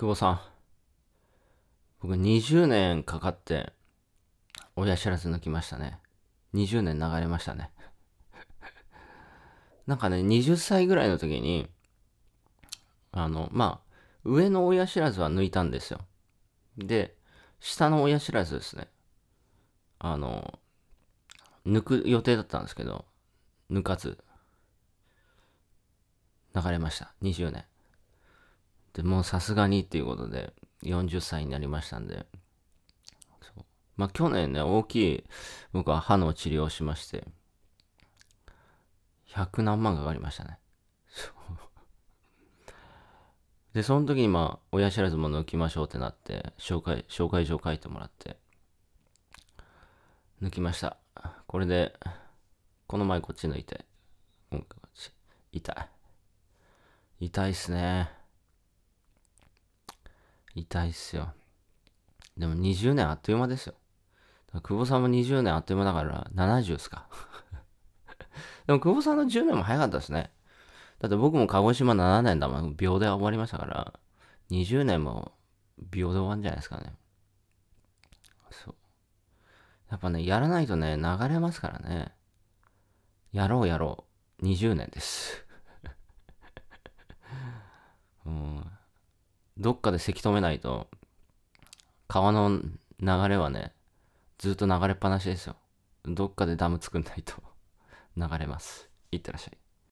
久保さん。僕20年かかって、親知らず抜きましたね。20年流れましたね。なんかね、20歳ぐらいの時に、あの、まあ、上の親知らずは抜いたんですよ。で、下の親知らずですね。あの、抜く予定だったんですけど、抜かず、流れました。20年。でもうさすがにっていうことで、40歳になりましたんで、そうまあ、去年ね、大きい、僕は歯の治療をしまして、100何万かかりましたね。で、その時にまあ、親知らずも抜きましょうってなって、紹介、紹介状書いてもらって、抜きました。これで、この前こっち抜いて、痛い。痛いっすね。痛いっすよ。でも20年あっという間ですよ。久保さんも20年あっという間だから70っすか。でも久保さんの10年も早かったですね。だって僕も鹿児島7年だもん、秒で終わりましたから、20年も秒で終わるんじゃないですかね。そう。やっぱね、やらないとね、流れますからね。やろうやろう。20年です。どっかでせき止めないと、川の流れはね、ずっと流れっぱなしですよ。どっかでダム作んないと流れます。いってらっしゃい。